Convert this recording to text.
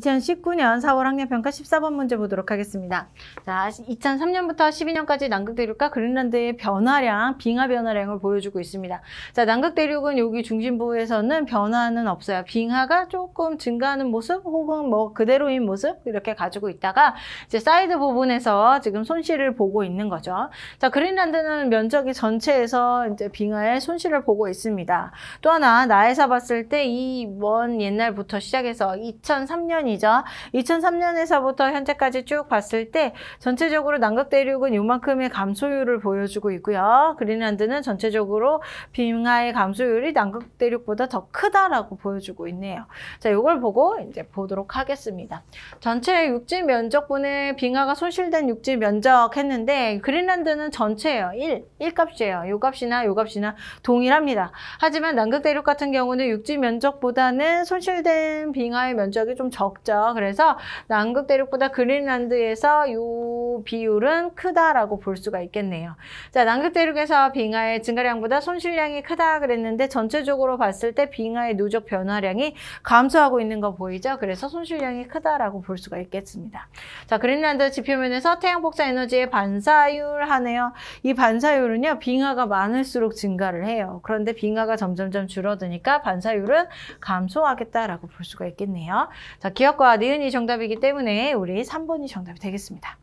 2019년 4월 학년평가 14번 문제 보도록 하겠습니다. 자, 2003년부터 12년까지 남극대륙과 그린란드의 변화량, 빙하 변화량을 보여주고 있습니다. 자, 남극대륙은 여기 중심부에서는 변화는 없어요. 빙하가 조금 증가하는 모습 혹은 뭐 그대로인 모습 이렇게 가지고 있다가 이제 사이드 부분에서 지금 손실을 보고 있는 거죠. 자, 그린란드는 면적이 전체에서 이제 빙하의 손실을 보고 있습니다. 또 하나 나에서 봤을 때 이 먼 옛날부터 시작해서 2003년 수준이죠. 2003년에서부터 현재까지 쭉 봤을 때 전체적으로 남극 대륙은 이만큼의 감소율을 보여주고 있고요. 그린란드는 전체적으로 빙하의 감소율이 남극 대륙보다 더 크다라고 보여주고 있네요. 자, 이걸 보고 이제 보도록 하겠습니다. 전체 육지 면적분에 빙하가 손실된 육지 면적 했는데 그린란드는 전체예요. 1, 1값이에요. 요 값이나 요 값이나 동일합니다. 하지만 남극 대륙 같은 경우는 육지 면적보다는 손실된 빙하의 면적이 좀 적. 적죠. 그래서 남극 대륙보다 그린란드에서 요 비율은 크다라고 볼 수가 있겠네요. 자, 남극대륙에서 빙하의 증가량보다 손실량이 크다 그랬는데 전체적으로 봤을 때 빙하의 누적 변화량이 감소하고 있는 거 보이죠? 그래서 손실량이 크다라고 볼 수가 있겠습니다. 자, 그린란드 지표면에서 태양 복사 에너지의 반사율 하네요. 이 반사율은요, 빙하가 많을수록 증가를 해요. 그런데 빙하가 점점점 줄어드니까 반사율은 감소하겠다라고 볼 수가 있겠네요. 자, 기억과 니은이 정답이기 때문에 우리 3번이 정답이 되겠습니다.